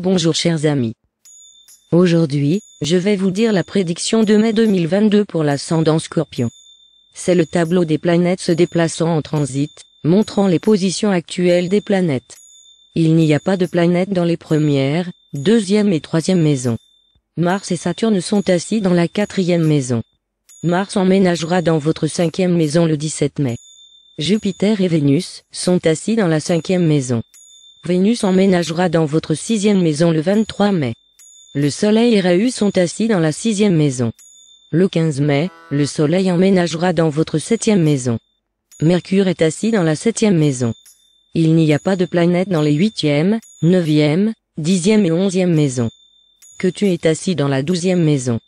Bonjour chers amis. Aujourd'hui, je vais vous dire la prédiction de mai 2022 pour l'ascendant scorpion. C'est le tableau des planètes se déplaçant en transit, montrant les positions actuelles des planètes. Il n'y a pas de planètes dans les premières, deuxième et troisième maisons. Mars et Saturne sont assis dans la quatrième maison. Mars emménagera dans votre cinquième maison le 17 mai. Jupiter et Vénus sont assis dans la cinquième maison. Vénus emménagera dans votre sixième maison le 23 mai. Le Soleil et Réus sont assis dans la sixième maison. Le 15 mai, le Soleil emménagera dans votre septième maison. Mercure est assis dans la septième maison. Il n'y a pas de planète dans les huitième, neuvième, dixième et onzième maisons. Que tu es assis dans la douzième maison.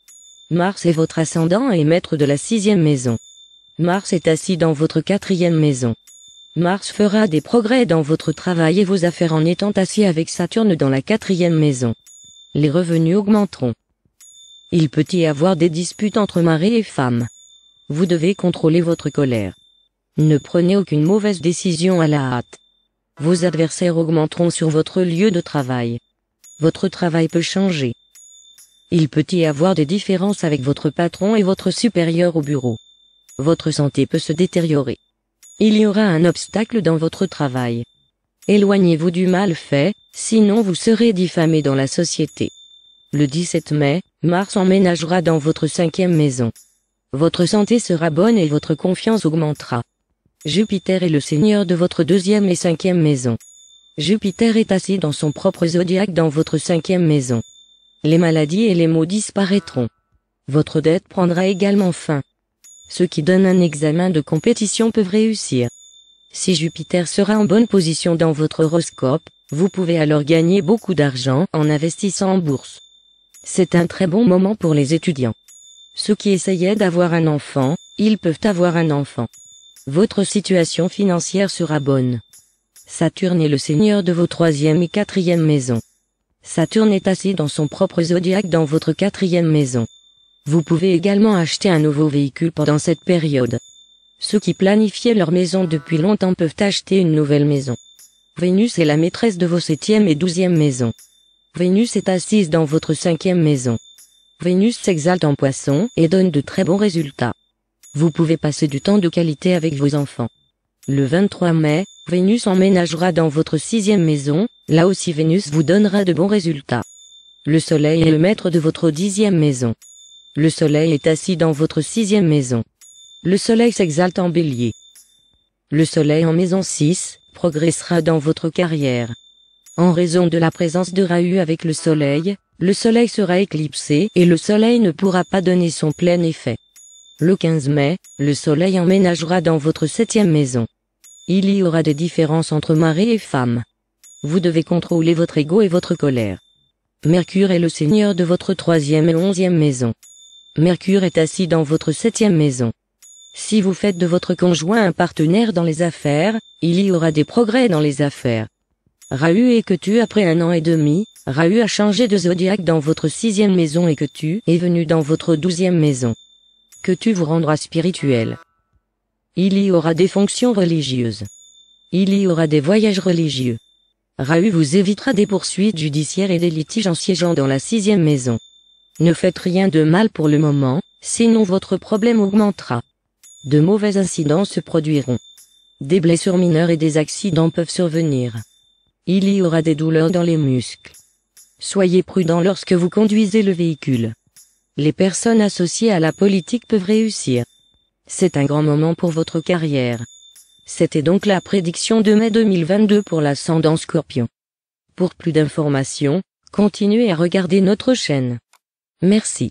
Mars est votre ascendant et maître de la sixième maison. Mars est assis dans votre quatrième maison. Mars fera des progrès dans votre travail et vos affaires en étant assis avec Saturne dans la quatrième maison. Les revenus augmenteront. Il peut y avoir des disputes entre mari et femme. Vous devez contrôler votre colère. Ne prenez aucune mauvaise décision à la hâte. Vos adversaires augmenteront sur votre lieu de travail. Votre travail peut changer. Il peut y avoir des différences avec votre patron et votre supérieur au bureau. Votre santé peut se détériorer il y aura un obstacle dans votre travail. Éloignez-vous du mal fait, sinon vous serez diffamé dans la société. Le 17 mai, Mars emménagera dans votre cinquième maison. Votre santé sera bonne et votre confiance augmentera. Jupiter est le seigneur de votre deuxième et cinquième maison. Jupiter est assis dans son propre zodiaque dans votre cinquième maison. Les maladies et les maux disparaîtront. Votre dette prendra également fin ceux qui donnent un examen de compétition peuvent réussir. Si Jupiter sera en bonne position dans votre horoscope, vous pouvez alors gagner beaucoup d'argent en investissant en bourse. C'est un très bon moment pour les étudiants. Ceux qui essayaient d'avoir un enfant, ils peuvent avoir un enfant. Votre situation financière sera bonne. Saturne est le seigneur de vos troisième et quatrième maisons. Saturne est assis dans son propre zodiaque dans votre quatrième maison. Vous pouvez également acheter un nouveau véhicule pendant cette période. Ceux qui planifiaient leur maison depuis longtemps peuvent acheter une nouvelle maison. Vénus est la maîtresse de vos septième et douzième maisons. Vénus est assise dans votre cinquième maison. Vénus s'exalte en poisson et donne de très bons résultats. Vous pouvez passer du temps de qualité avec vos enfants. Le 23 mai, Vénus emménagera dans votre sixième maison, là aussi Vénus vous donnera de bons résultats. Le soleil est le maître de votre dixième maison. Le soleil est assis dans votre sixième maison. Le soleil s'exalte en bélier. Le soleil en maison 6 progressera dans votre carrière. En raison de la présence de Rahu avec le soleil, le soleil sera éclipsé et le soleil ne pourra pas donner son plein effet. Le 15 mai, le soleil emménagera dans votre septième maison. Il y aura des différences entre mari et femme. Vous devez contrôler votre ego et votre colère. Mercure est le seigneur de votre troisième et onzième maison. Mercure est assis dans votre septième maison. Si vous faites de votre conjoint un partenaire dans les affaires, il y aura des progrès dans les affaires. Rahu et que tu après un an et demi, Rahu a changé de zodiaque dans votre sixième maison et que tu es venu dans votre douzième maison. Que tu vous rendras spirituel. Il y aura des fonctions religieuses. Il y aura des voyages religieux. Rahu vous évitera des poursuites judiciaires et des litiges en siégeant dans la sixième maison. Ne faites rien de mal pour le moment, sinon votre problème augmentera. De mauvais incidents se produiront. Des blessures mineures et des accidents peuvent survenir. Il y aura des douleurs dans les muscles. Soyez prudent lorsque vous conduisez le véhicule. Les personnes associées à la politique peuvent réussir. C'est un grand moment pour votre carrière. C'était donc la prédiction de mai 2022 pour l'ascendant scorpion. Pour plus d'informations, continuez à regarder notre chaîne. Merci.